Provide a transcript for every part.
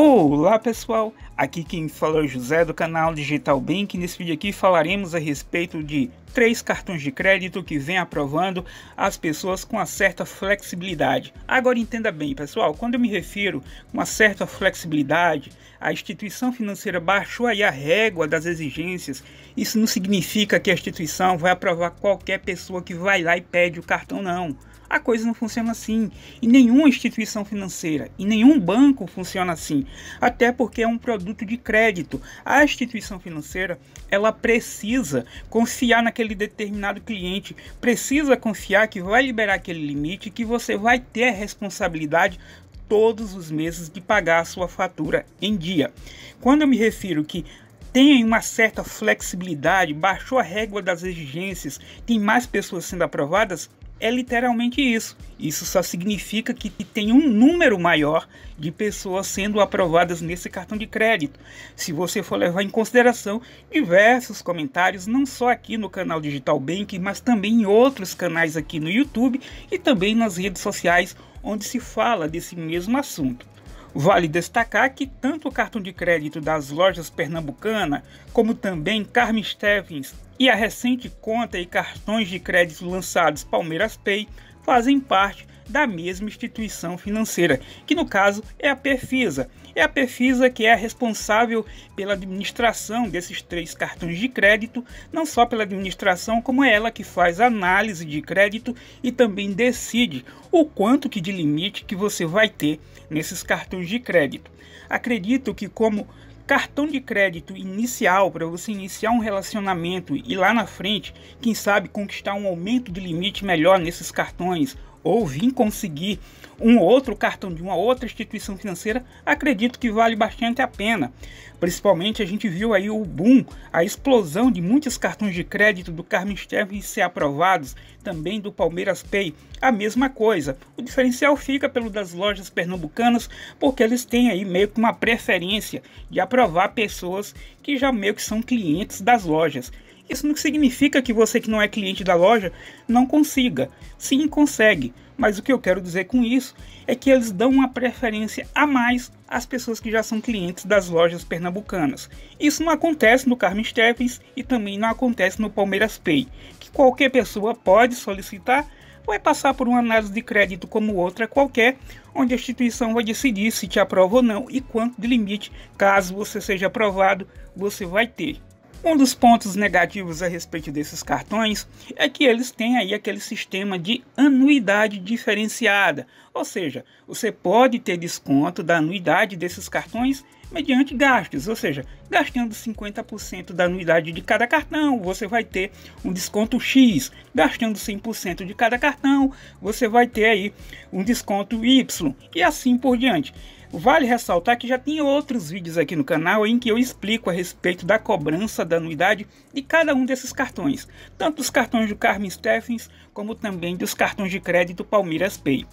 Olá pessoal, aqui quem fala é o José do canal Digital Bank. Nesse vídeo aqui falaremos a respeito de três cartões de crédito que vem aprovando as pessoas com uma certa flexibilidade. Agora entenda bem, pessoal, quando eu me refiro a uma certa flexibilidade, a instituição financeira baixou aí a régua das exigências. Isso não significa que a instituição vai aprovar qualquer pessoa que vai lá e pede o cartão não. A coisa não funciona assim. E nenhuma instituição financeira e nenhum banco funciona assim. Até porque é um produto de crédito. A instituição financeira, ela precisa confiar naquele determinado cliente, precisa confiar que vai liberar aquele limite, que você vai ter a responsabilidade todos os meses de pagar a sua fatura em dia. Quando eu me refiro que tem uma certa flexibilidade, baixou a régua das exigências, tem mais pessoas sendo aprovadas, é literalmente isso. Isso só significa que tem um número maior de pessoas sendo aprovadas nesse cartão de crédito. Se você for levar em consideração diversos comentários, não só aqui no canal Digital Bank, mas também em outros canais aqui no YouTube e também nas redes sociais onde se fala desse mesmo assunto. Vale destacar que tanto o cartão de crédito das lojas pernambucana, como também Carmen Stevens e a recente conta e cartões de crédito lançados Palmeiras Pay fazem parte da mesma instituição financeira, que no caso é a Perfisa. É a Perfisa que é responsável pela administração desses três cartões de crédito, não só pela administração, como é ela que faz análise de crédito e também decide o quanto que de limite que você vai ter nesses cartões de crédito. Acredito que como cartão de crédito inicial para você iniciar um relacionamento e lá na frente, quem sabe conquistar um aumento de limite melhor nesses cartões ou vim conseguir um outro cartão de uma outra instituição financeira, acredito que vale bastante a pena. Principalmente a gente viu aí o boom, a explosão de muitos cartões de crédito do Carmen Sterling ser aprovados, também do Palmeiras Pay, a mesma coisa. O diferencial fica pelo das lojas pernambucanas, porque eles têm aí meio que uma preferência de aprovar pessoas que já meio que são clientes das lojas. Isso não significa que você que não é cliente da loja não consiga. Sim, consegue mas o que eu quero dizer com isso é que eles dão uma preferência a mais às pessoas que já são clientes das lojas pernambucanas. Isso não acontece no Carmen Steffens e também não acontece no Palmeiras Pay, que qualquer pessoa pode solicitar ou é passar por uma análise de crédito como outra qualquer, onde a instituição vai decidir se te aprova ou não e quanto de limite, caso você seja aprovado, você vai ter. Um dos pontos negativos a respeito desses cartões é que eles têm aí aquele sistema de anuidade diferenciada, ou seja, você pode ter desconto da anuidade desses cartões mediante gastos, ou seja, gastando 50% da anuidade de cada cartão, você vai ter um desconto X, gastando 100% de cada cartão, você vai ter aí um desconto Y e assim por diante. Vale ressaltar que já tem outros vídeos aqui no canal em que eu explico a respeito da cobrança da anuidade de cada um desses cartões, tanto dos cartões do Carmen Steffens como também dos cartões de crédito Palmeiras Pay.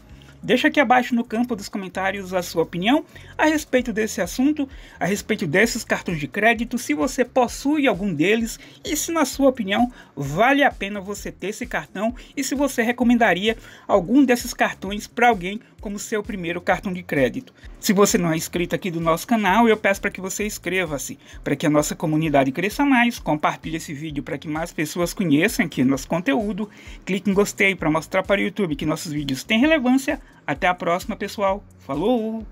Deixa aqui abaixo no campo dos comentários a sua opinião a respeito desse assunto, a respeito desses cartões de crédito, se você possui algum deles e se na sua opinião vale a pena você ter esse cartão e se você recomendaria algum desses cartões para alguém como seu primeiro cartão de crédito. Se você não é inscrito aqui do nosso canal, eu peço para que você inscreva-se, para que a nossa comunidade cresça mais, compartilhe esse vídeo para que mais pessoas conheçam aqui nosso conteúdo, clique em gostei para mostrar para o YouTube que nossos vídeos têm relevância até a próxima, pessoal. Falou!